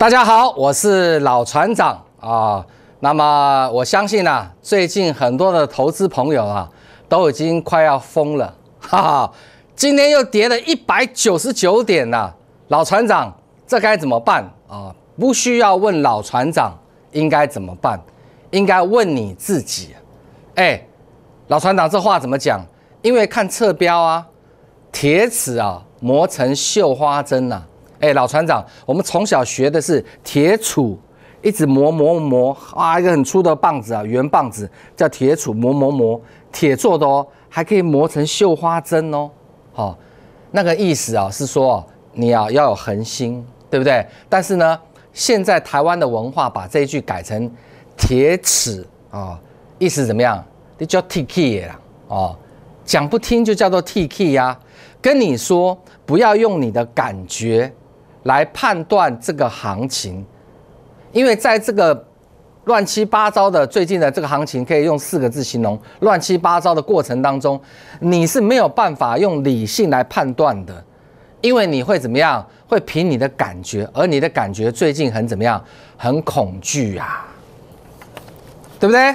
大家好，我是老船长啊。那么我相信呢，最近很多的投资朋友啊，都已经快要疯了，哈哈。今天又跌了一百九十九点呐，老船长，这该怎么办啊？不需要问老船长应该怎么办，应该问你自己。哎，老船长这话怎么讲？因为看侧标啊，铁齿啊，磨成绣花针啊。哎，老船长，我们从小学的是铁杵，一直磨磨磨啊，一个很粗的棒子啊，圆棒子叫铁杵，磨磨磨，铁做的哦，还可以磨成绣花针哦。好，那个意思啊，是说你要要有恒心，对不对？但是呢，现在台湾的文化把这句改成铁杵啊，意思怎么样？叫踢 K 啦，哦，讲不听就叫做踢踢呀，跟你说不要用你的感觉。来判断这个行情，因为在这个乱七八糟的最近的这个行情，可以用四个字形容：乱七八糟的过程当中，你是没有办法用理性来判断的，因为你会怎么样？会凭你的感觉，而你的感觉最近很怎么样？很恐惧啊，对不对？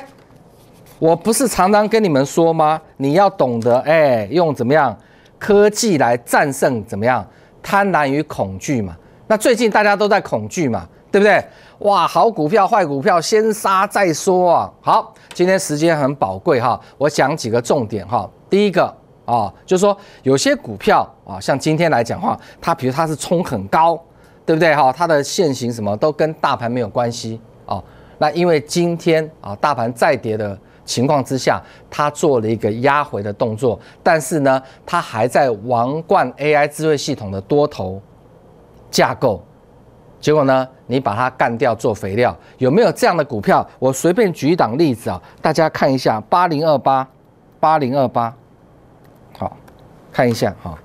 我不是常常跟你们说吗？你要懂得，哎，用怎么样科技来战胜怎么样？贪婪与恐惧嘛，那最近大家都在恐惧嘛，对不对？哇，好股票、坏股票，先杀再说啊。好，今天时间很宝贵哈，我讲几个重点哈。第一个啊，就是说有些股票啊，像今天来讲话，它比如它是冲很高，对不对哈？它的现行什么都跟大盘没有关系啊。那因为今天啊，大盘再跌的。情况之下，它做了一个压回的动作，但是呢，它还在王冠 AI 智慧系统的多头架构。结果呢，你把它干掉做肥料，有没有这样的股票？我随便举一档例子啊，大家看一下，八零二八，八零二八，好，看一下哈，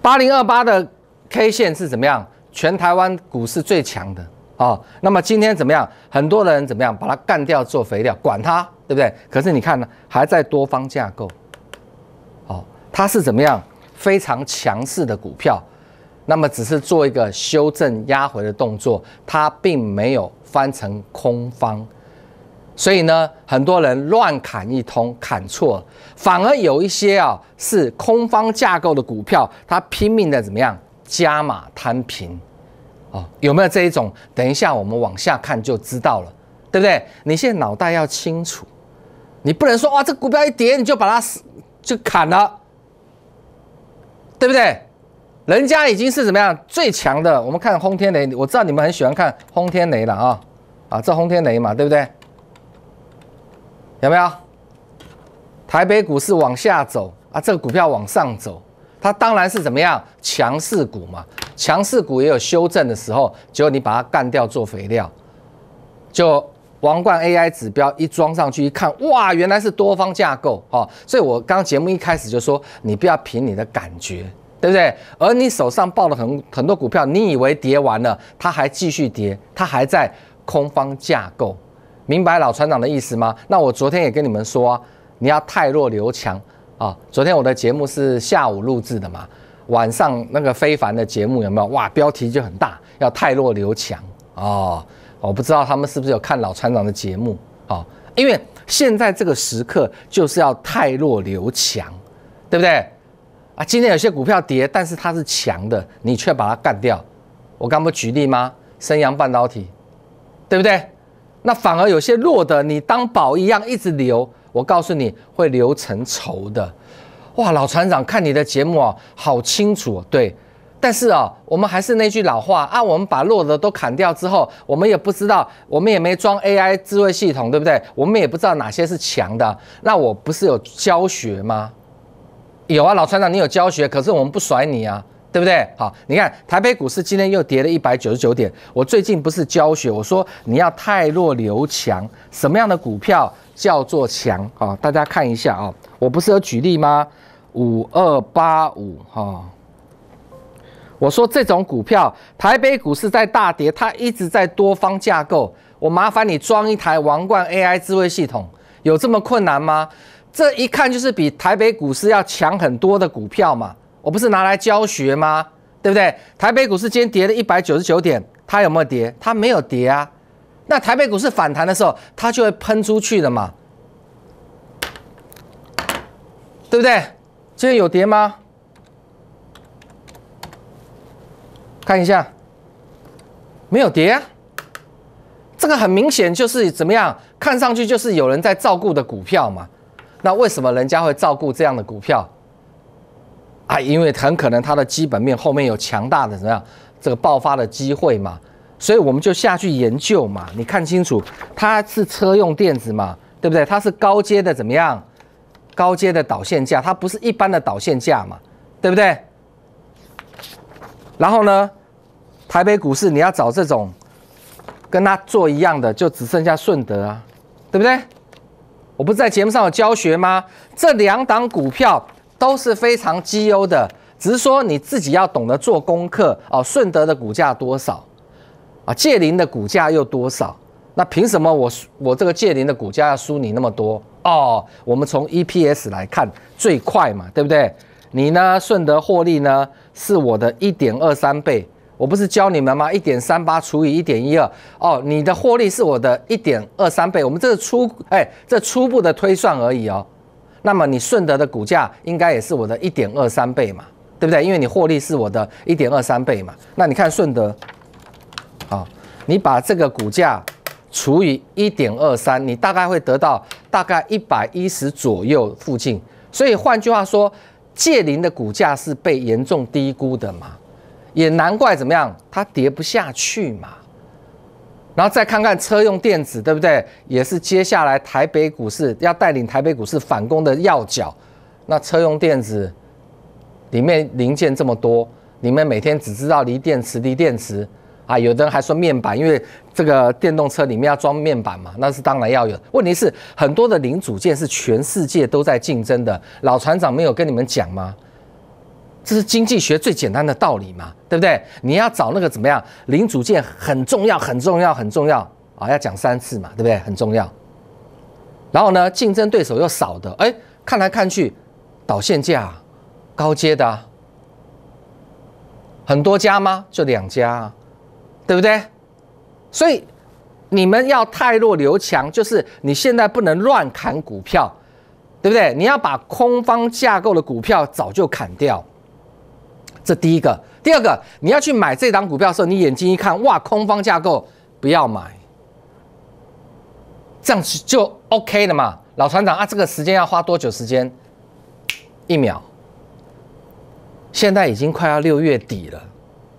八零二八的 K 线是怎么样？全台湾股市最强的。啊，那么今天怎么样？很多人怎么样？把它干掉做肥料，管它，对不对？可是你看呢，还在多方架构。哦，它是怎么样？非常强势的股票，那么只是做一个修正压回的动作，它并没有翻成空方。所以呢，很多人乱砍一通，砍错，反而有一些啊是空方架构的股票，它拼命的怎么样？加码摊平。哦，有没有这一种？等一下，我们往下看就知道了，对不对？你现在脑袋要清楚，你不能说哇，这股票一跌你就把它就砍了，对不对？人家已经是怎么样最强的？我们看轰天雷，我知道你们很喜欢看轰天雷了啊啊，这轰天雷嘛，对不对？有没有？台北股市往下走啊，这个股票往上走，它当然是怎么样强势股嘛。强势股也有修正的时候，结果你把它干掉做肥料，就王冠 AI 指标一装上去一看，哇，原来是多方架构哦。所以我刚节目一开始就说，你不要凭你的感觉，对不对？而你手上抱的很很多股票，你以为跌完了，它还继续跌，它还在空方架构，明白老船长的意思吗？那我昨天也跟你们说，你要泰弱留强啊。昨天我的节目是下午录制的嘛。晚上那个非凡的节目有没有？哇，标题就很大，要泰弱留强哦。我不知道他们是不是有看老船长的节目哦，因为现在这个时刻就是要泰弱留强，对不对？啊，今天有些股票跌，但是它是强的，你却把它干掉。我刚不举例吗？升阳半导体，对不对？那反而有些弱的，你当宝一样一直留。我告诉你会留成仇的。哇，老船长，看你的节目哦，好清楚。对，但是啊，我们还是那句老话啊，我们把弱的都砍掉之后，我们也不知道，我们也没装 AI 智慧系统，对不对？我们也不知道哪些是强的。那我不是有教学吗？有啊，老船长，你有教学，可是我们不甩你啊。对不对？好，你看台北股市今天又跌了一百九十九点。我最近不是教学，我说你要泰弱留强，什么样的股票叫做强？啊，大家看一下啊，我不是有举例吗？五二八五哈，我说这种股票，台北股市在大跌，它一直在多方架构。我麻烦你装一台王冠 AI 智慧系统，有这么困难吗？这一看就是比台北股市要强很多的股票嘛。我不是拿来教学吗？对不对？台北股市今天跌了一百九十九点，它有没有跌？它没有跌啊。那台北股市反弹的时候，它就会喷出去的嘛，对不对？今天有跌吗？看一下，没有跌啊。这个很明显就是怎么样？看上去就是有人在照顾的股票嘛。那为什么人家会照顾这样的股票？啊，因为很可能它的基本面后面有强大的怎么样，这个爆发的机会嘛，所以我们就下去研究嘛。你看清楚，它是车用电子嘛，对不对？它是高阶的怎么样？高阶的导线架，它不是一般的导线架嘛，对不对？然后呢，台北股市你要找这种跟它做一样的，就只剩下顺德啊，对不对？我不是在节目上有教学吗？这两档股票。都是非常绩优的，只是说你自己要懂得做功课哦。顺德的股价多少啊？界林的股价又多少？那凭什么我我这个界林的股价要输你那么多哦？我们从 EPS 来看，最快嘛，对不对？你呢？顺德获利呢？是我的一点二三倍。我不是教你们吗？一点三八除以一点一二哦，你的获利是我的一点二三倍。我们这初哎，这初步的推算而已哦。那么你顺德的股价应该也是我的一点二三倍嘛，对不对？因为你获利是我的一点二三倍嘛。那你看顺德，啊，你把这个股价除以一点二三，你大概会得到大概一百一十左右附近。所以换句话说，借林的股价是被严重低估的嘛，也难怪怎么样，它跌不下去嘛。然后再看看车用电子，对不对？也是接下来台北股市要带领台北股市反攻的要角。那车用电子里面零件这么多，你们每天只知道锂电池、锂电池啊，有的人还说面板，因为这个电动车里面要装面板嘛，那是当然要有。问题是很多的零组件是全世界都在竞争的，老船长没有跟你们讲吗？这是经济学最简单的道理嘛，对不对？你要找那个怎么样？零组件很重要，很重要，很重要啊！要讲三次嘛，对不对？很重要。然后呢，竞争对手又少的，哎，看来看去，导线架、高阶的，很多家吗？就两家，对不对？所以你们要泰弱留强，就是你现在不能乱砍股票，对不对？你要把空方架构的股票早就砍掉。这第一个，第二个，你要去买这档股票的时候，你眼睛一看，哇，空方架构，不要买，这样子就 OK 了嘛。老船长啊，这个时间要花多久时间？一秒。现在已经快要六月底了，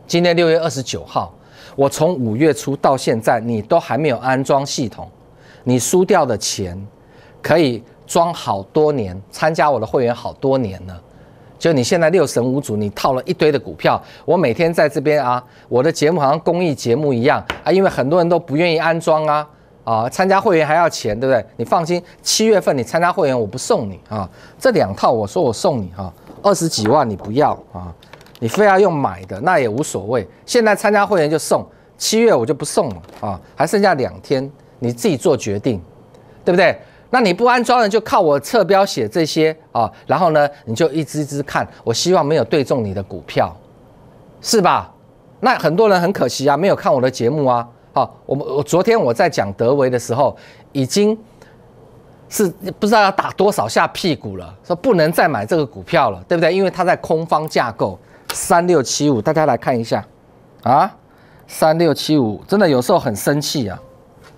今天六月二十九号，我从五月初到现在，你都还没有安装系统，你输掉的钱可以装好多年，参加我的会员好多年了。就你现在六神无主，你套了一堆的股票。我每天在这边啊，我的节目好像公益节目一样啊，因为很多人都不愿意安装啊啊，参加会员还要钱，对不对？你放心，七月份你参加会员，我不送你啊。这两套我说我送你啊，二十几万你不要啊，你非要用买的那也无所谓。现在参加会员就送，七月我就不送了啊，还剩下两天，你自己做决定，对不对？那你不安装了，就靠我侧标写这些啊，然后呢，你就一支支看，我希望没有对中你的股票，是吧？那很多人很可惜啊，没有看我的节目啊。好，我们我昨天我在讲德维的时候，已经是不知道要打多少下屁股了，说不能再买这个股票了，对不对？因为他在空方架构三六七五，大家来看一下啊，三六七五真的有时候很生气啊，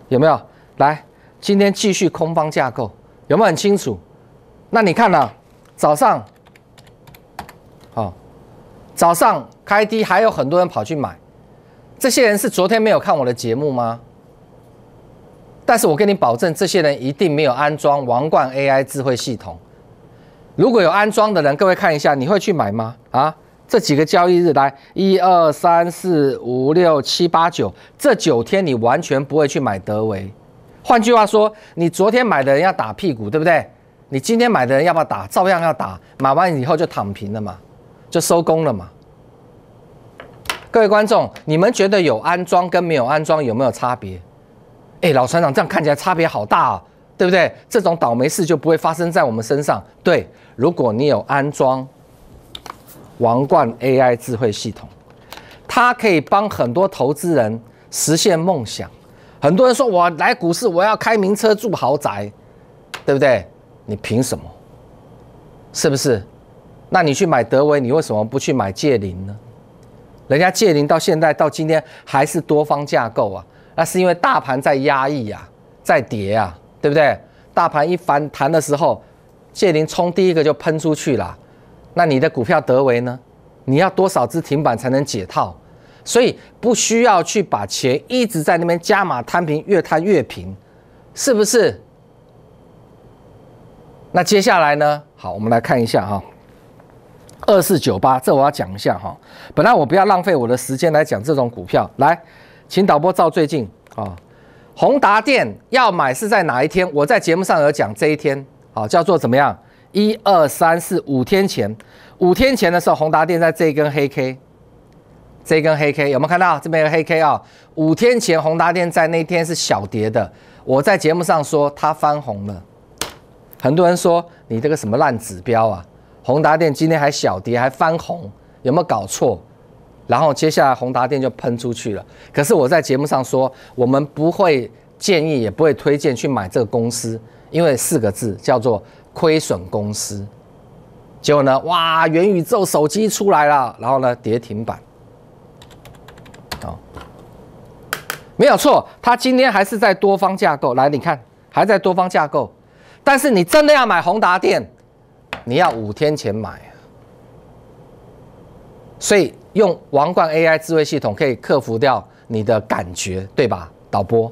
有没有来？今天继续空方架构有没有很清楚？那你看呐，早上好，早上开低，还有很多人跑去买，这些人是昨天没有看我的节目吗？但是我跟你保证，这些人一定没有安装王冠 AI 智慧系统。如果有安装的人，各位看一下，你会去买吗？啊，这几个交易日来一二三四五六七八九，这九天你完全不会去买德维。换句话说，你昨天买的人要打屁股，对不对？你今天买的人要不要打？照样要打。买完以后就躺平了嘛，就收工了嘛。各位观众，你们觉得有安装跟没有安装有没有差别？哎，老船长，这样看起来差别好大啊，对不对？这种倒霉事就不会发生在我们身上。对，如果你有安装王冠 AI 智慧系统，它可以帮很多投资人实现梦想。很多人说，我来股市，我要开名车住豪宅，对不对？你凭什么？是不是？那你去买德维，你为什么不去买借林呢？人家借林到现在到今天还是多方架构啊，那是因为大盘在压抑啊，在跌啊，对不对？大盘一反弹的时候，借林冲第一个就喷出去了，那你的股票德维呢？你要多少只停板才能解套？所以不需要去把钱一直在那边加码摊平，越摊越平，是不是？那接下来呢？好，我们来看一下哈，二四九八，这我要讲一下哈。本来我不要浪费我的时间来讲这种股票，来，请导播照最近啊，宏达电要买是在哪一天？我在节目上有讲这一天，好，叫做怎么样？一二三四五天前，五天前的时候，宏达电在这一根黑 K。这根黑 K 有没有看到？这边有黑 K 啊！五天前宏达电在那天是小跌的，我在节目上说它翻红了，很多人说你这个什么烂指标啊！宏达电今天还小跌还翻红，有没有搞错？然后接下来宏达电就喷出去了。可是我在节目上说，我们不会建议也不会推荐去买这个公司，因为四个字叫做亏损公司。结果呢，哇，元宇宙手机出来了，然后呢，跌停板。没有错，他今天还是在多方架构。来，你看，还在多方架构。但是你真的要买宏达电，你要五天前买。所以用王冠 AI 智慧系统可以克服掉你的感觉，对吧？导播。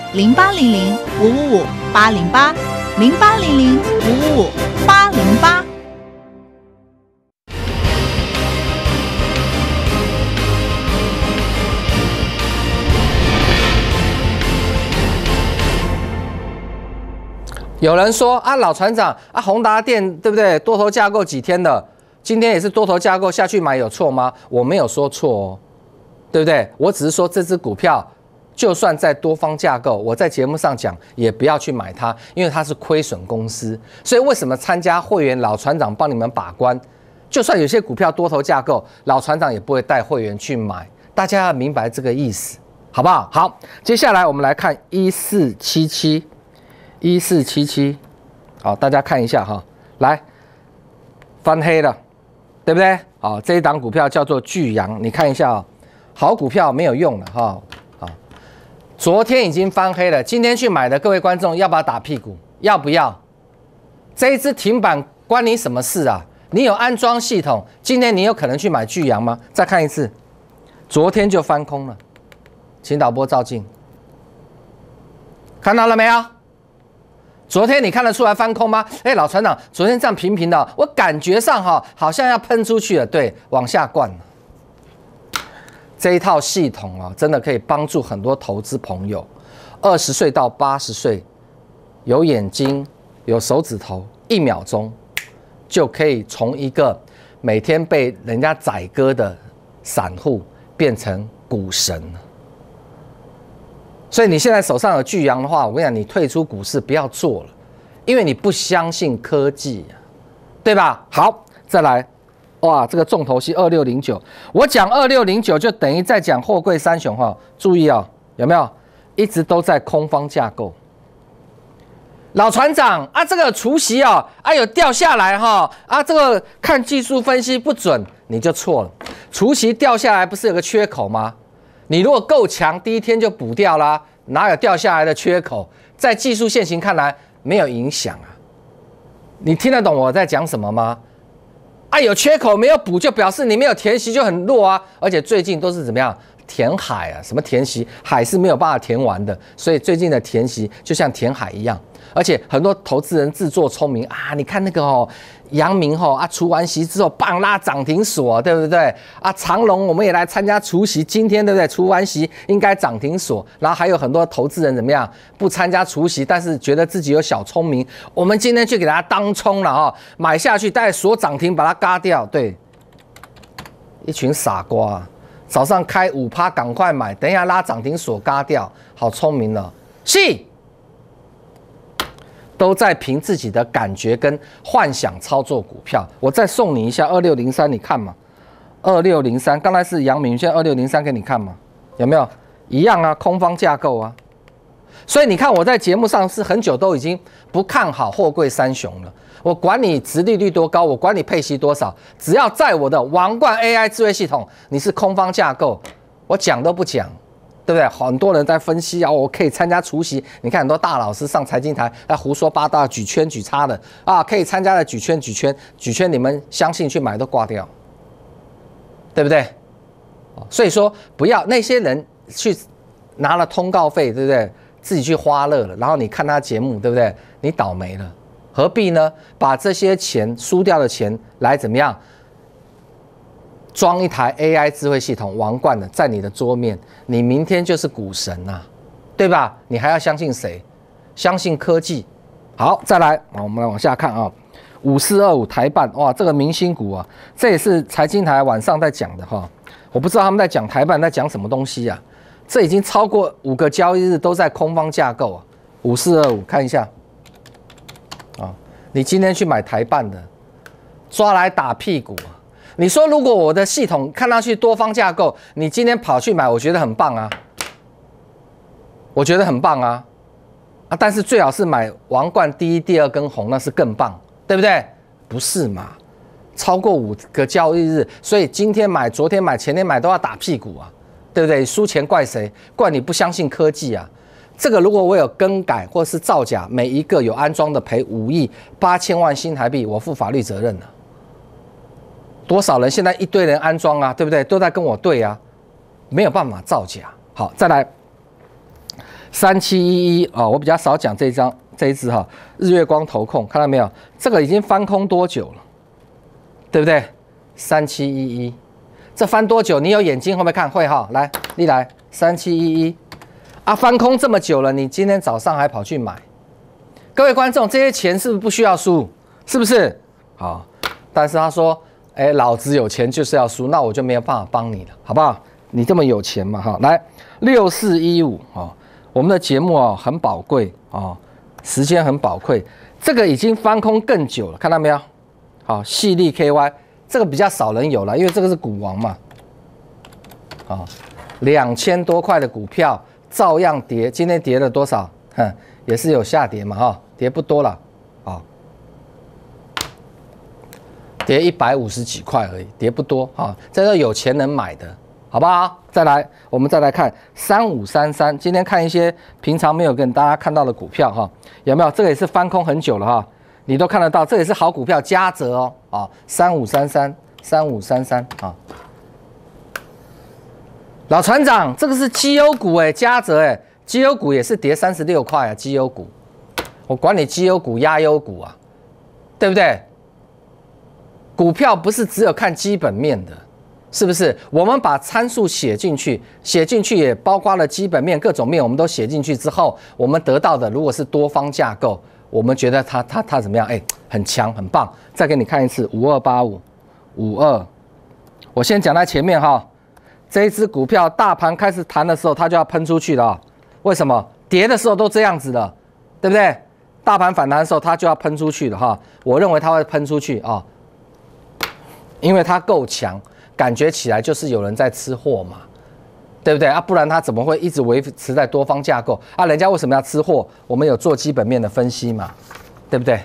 零八零零五五五八零八，零八零零五五五八零八。有人说啊，老船长啊，宏达电对不对？多头架构几天的，今天也是多头架构下去买有错吗？我没有说错哦，对不对？我只是说这只股票。就算在多方架构，我在节目上讲，也不要去买它，因为它是亏损公司。所以为什么参加会员？老船长帮你们把关。就算有些股票多头架构，老船长也不会带会员去买。大家要明白这个意思，好不好？好，接下来我们来看一四七七，一四七七，好，大家看一下哈，来翻黑了，对不对？好，这一档股票叫做巨阳，你看一下，好股票没有用了哈。昨天已经翻黑了，今天去买的各位观众要不要打屁股？要不要？这一只停板关你什么事啊？你有安装系统？今天你有可能去买巨阳吗？再看一次，昨天就翻空了，请导播照镜，看到了没有？昨天你看得出来翻空吗？哎，老船长，昨天这样平平的，我感觉上哈好像要喷出去了，对，往下灌。这一套系统啊，真的可以帮助很多投资朋友，二十岁到八十岁，有眼睛，有手指头，一秒钟，就可以从一个每天被人家宰割的散户变成股神所以你现在手上有巨阳的话，我跟你讲，你退出股市不要做了，因为你不相信科技啊，对吧？好，再来。哇，这个重头戏二六零九，我讲二六零九就等于在讲货柜三雄哈。注意啊，有没有一直都在空方架构？老船长啊，这个除夕哦，哎呦掉下来哈啊，这个看技术分析不准你就错了。除夕掉下来不是有个缺口吗？你如果够强，第一天就补掉啦，哪有掉下来的缺口？在技术线型看来没有影响啊。你听得懂我在讲什么吗？啊，有缺口没有补，就表示你没有填席就很弱啊！而且最近都是怎么样填海啊？什么填席海是没有办法填完的，所以最近的填席就像填海一样。而且很多投资人自作聪明啊！你看那个哦，阳明哦，啊，除完席之后，棒拉涨停锁，对不对？啊，长隆我们也来参加除夕，今天对不对？除完席应该涨停锁，然后还有很多投资人怎么样？不参加除夕，但是觉得自己有小聪明，我们今天去给大家当冲了啊，买下去带锁涨停把它割掉。对，一群傻瓜，早上开五趴，赶快买，等一下拉涨停锁割掉，好聪明了，是。都在凭自己的感觉跟幻想操作股票。我再送你一下二六零三，你看嘛，二六零三，刚才是杨明，现在二六零三给你看嘛，有没有一样啊？空方架构啊，所以你看我在节目上是很久都已经不看好货柜三雄了。我管你殖利率多高，我管你配息多少，只要在我的王冠 AI 智慧系统，你是空方架构，我讲都不讲。对不对？很多人在分析啊，我可以参加除夕。你看很多大老师上财经台，那胡说八道，举圈举叉的啊，可以参加了，举圈举圈举圈，你们相信去买都挂掉，对不对？所以说不要那些人去拿了通告费，对不对？自己去花了，然后你看他节目，对不对？你倒霉了，何必呢？把这些钱输掉的钱来怎么样？装一台 AI 智慧系统，王冠的在你的桌面，你明天就是股神呐，对吧？你还要相信谁？相信科技。好，再来，我们来往下看啊。五四二五台办，哇，这个明星股啊，这也是财经台晚上在讲的哈。我不知道他们在讲台办在讲什么东西啊。这已经超过五个交易日都在空方架构啊。五四二五，看一下啊，你今天去买台办的，抓来打屁股。你说如果我的系统看上去多方架构，你今天跑去买，我觉得很棒啊，我觉得很棒啊，啊！但是最好是买王冠第一、第二根红，那是更棒，对不对？不是嘛？超过五个交易日，所以今天买、昨天买、前天买都要打屁股啊，对不对？输钱怪谁？怪你不相信科技啊？这个如果我有更改或是造假，每一个有安装的赔五亿八千万新台币，我负法律责任呢。多少人现在一堆人安装啊，对不对？都在跟我对啊，没有办法造假。好，再来三七一一啊，我比较少讲这张这一只哈，日月光投控，看到没有？这个已经翻空多久了？对不对？三七一一，这翻多久？你有眼睛会不会看？会哈，来你来三七一一啊，翻空这么久了，你今天早上还跑去买？各位观众，这些钱是不是不需要输？是不是？好，但是他说。哎，老子有钱就是要输，那我就没有办法帮你了，好不好？你这么有钱嘛，哈，来六四一五哦，我们的节目哦很宝贵哦，时间很宝贵，这个已经翻空更久了，看到没有？好，细粒 KY 这个比较少人有了，因为这个是股王嘛，啊，两千多块的股票照样跌，今天跌了多少？哼，也是有下跌嘛，哈，跌不多了。跌一百五十几块而已，跌不多啊，在这有钱能买的好不好？再来，我们再来看三五三三，今天看一些平常没有跟大家看到的股票哈，有没有？这个也是翻空很久了哈，你都看得到，这也是好股票，嘉泽哦啊，三五三三三五三三啊，老船长，这个是绩优股哎，嘉泽哎，绩优股也是跌三十六块啊，绩优股，我管你绩优股压优股啊，对不对？股票不是只有看基本面的，是不是？我们把参数写进去，写进去也包括了基本面各种面，我们都写进去之后，我们得到的如果是多方架构，我们觉得它它它怎么样？哎，很强，很棒。再给你看一次，五二八五五二，我先讲在前面哈。这一只股票，大盘开始弹的时候，它就要喷出去了为什么？跌的时候都这样子的，对不对？大盘反弹的时候，它就要喷出去了哈。我认为它会喷出去啊。因为它够强，感觉起来就是有人在吃货嘛，对不对啊？不然他怎么会一直维持在多方架构啊？人家为什么要吃货？我们有做基本面的分析嘛，对不对？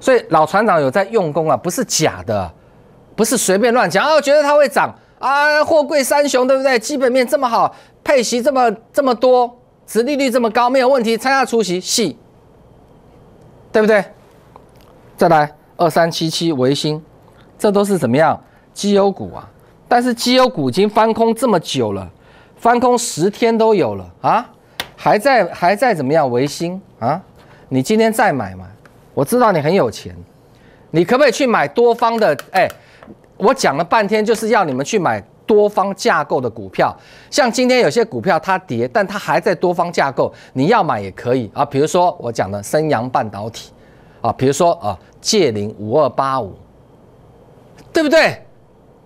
所以老船长有在用功啊，不是假的，不是随便乱讲。啊。觉得它会涨啊？货柜三雄，对不对？基本面这么好，配息这么这么多，殖利率这么高，没有问题，参加出席系，对不对？再来二三七七维新。这都是怎么样绩优股啊？但是绩优股已经翻空这么久了，翻空十天都有了啊，还在还在怎么样维新啊？你今天再买嘛？我知道你很有钱，你可不可以去买多方的？哎，我讲了半天就是要你们去买多方架构的股票，像今天有些股票它跌，但它还在多方架构，你要买也可以啊。比如说我讲的升阳半导体啊，比如说啊借零五二八五。对不对？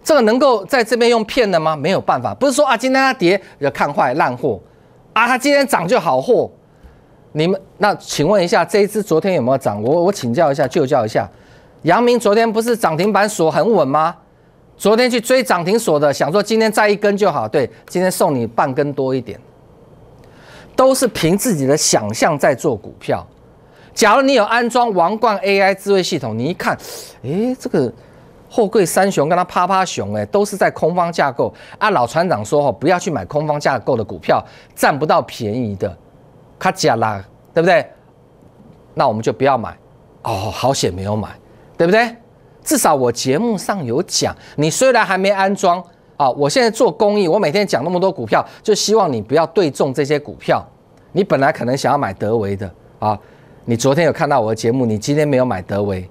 这个能够在这边用骗的吗？没有办法。不是说啊，今天它跌要看坏烂货啊，它今天涨就好货。你们那，请问一下，这一只昨天有没有涨？我我请教一下，就教一下。阳明昨天不是涨停板锁很稳吗？昨天去追涨停锁的，想说今天再一根就好。对，今天送你半根多一点。都是凭自己的想象在做股票。假如你有安装王冠 AI 智慧系统，你一看，哎，这个。货柜三雄跟他啪啪熊，哎，都是在空方架构啊。老船长说，哦，不要去买空方架构的股票，占不到便宜的。他加了，对不对？那我们就不要买。哦，好险没有买，对不对？至少我节目上有讲。你虽然还没安装啊，我现在做公益，我每天讲那么多股票，就希望你不要对中这些股票。你本来可能想要买德维的啊，你昨天有看到我的节目，你今天没有买德维。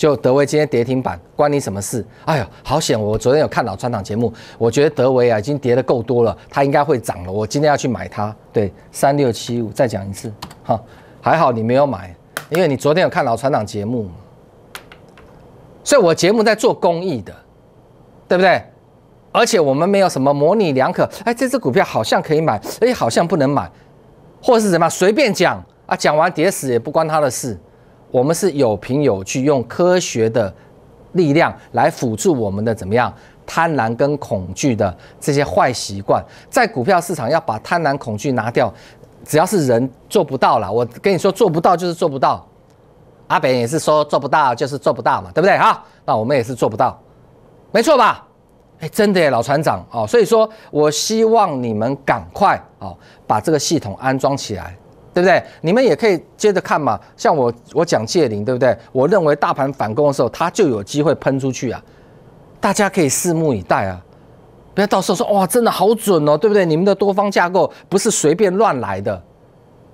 就德威今天跌停板，关你什么事？哎呦，好险！我昨天有看老船长节目，我觉得德威啊已经跌的够多了，它应该会涨了。我今天要去买它。对，三六七五，再讲一次，哈，还好你没有买，因为你昨天有看老船长节目所以，我节目在做公益的，对不对？而且我们没有什么模拟两可，哎，这只股票好像可以买，哎，好像不能买，或者是怎么随便讲啊？讲完跌死也不关他的事。我们是有凭有据，用科学的力量来辅助我们的怎么样贪婪跟恐惧的这些坏习惯，在股票市场要把贪婪恐惧拿掉，只要是人做不到了。我跟你说，做不到就是做不到。阿北也是说，做不到就是做不到嘛，对不对哈？那我们也是做不到，没错吧？哎，真的耶，老船长哦。所以说我希望你们赶快哦，把这个系统安装起来。对不对？你们也可以接着看嘛。像我我讲借零，对不对？我认为大盘反攻的时候，它就有机会喷出去啊。大家可以拭目以待啊，不要到时候说哇，真的好准哦，对不对？你们的多方架构不是随便乱来的，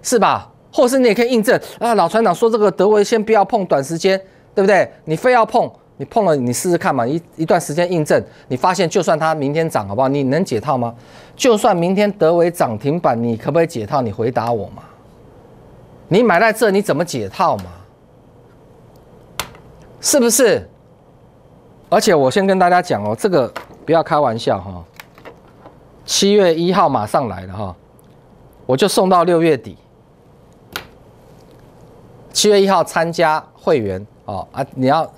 是吧？或是你也可以印证啊，老船长说这个德维先不要碰，短时间，对不对？你非要碰，你碰了你试试看嘛，一一段时间印证，你发现就算它明天涨好不好？你能解套吗？就算明天德维涨停板，你可不可以解套？你回答我嘛。你买在这，你怎么解套嘛？是不是？而且我先跟大家讲哦，这个不要开玩笑哈。七月一号马上来了哈，我就送到六月底。七月一号参加会员哦啊，你要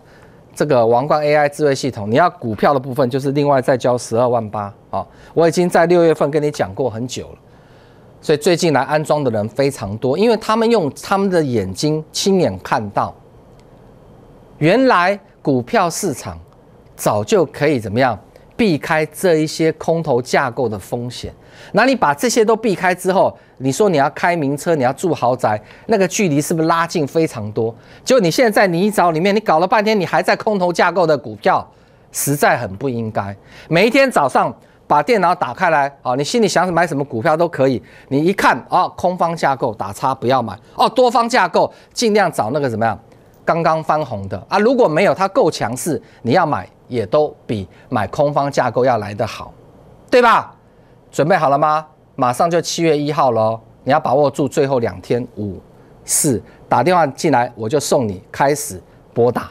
这个王冠 AI 智慧系统，你要股票的部分就是另外再交十二万八哦。我已经在六月份跟你讲过很久了。所以最近来安装的人非常多，因为他们用他们的眼睛亲眼看到，原来股票市场早就可以怎么样避开这一些空头架构的风险。那你把这些都避开之后，你说你要开名车，你要住豪宅，那个距离是不是拉近非常多？结果你现在在泥沼里面，你搞了半天，你还在空头架构的股票，实在很不应该。每一天早上。把电脑打开来，好，你心里想买什么股票都可以。你一看啊，空方架构打叉不要买哦，多方架构尽量找那个怎么样，刚刚翻红的啊。如果没有，它够强势，你要买也都比买空方架构要来得好，对吧？准备好了吗？马上就七月一号了，你要把握住最后两天，五、四打电话进来，我就送你开始拨打。